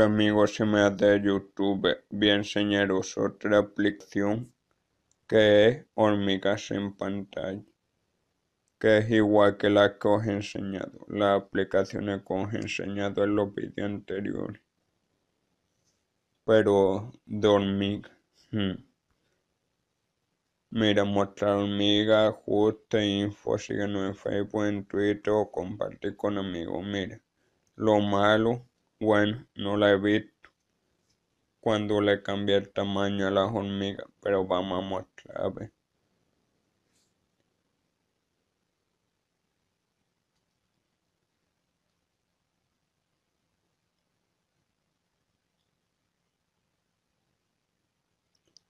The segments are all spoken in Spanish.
Hola amigos y me de YouTube, voy a enseñaros otra aplicación que es hormigas en pantalla, que es igual que la que os he enseñado, la aplicación que os he enseñado en los vídeos anteriores, pero de hormigas. Hmm. Mira, mostrar hormigas, ajuste, info, síguenos en Facebook, en Twitter o compartir con amigos. Mira, lo malo bueno, no la he visto cuando le cambié el tamaño a la hormiga, pero vamos a mostrar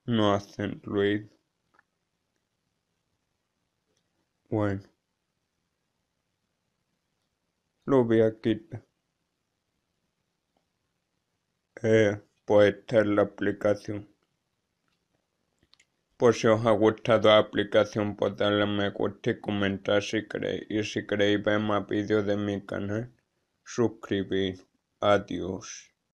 No hacen ruido. Bueno. Lo voy a quitar eh, pues esta es la aplicación. Pues si os ha gustado la aplicación, pues me gusta y comentar si queréis. Y si queréis ver más vídeos de mi canal, suscribir. Adiós.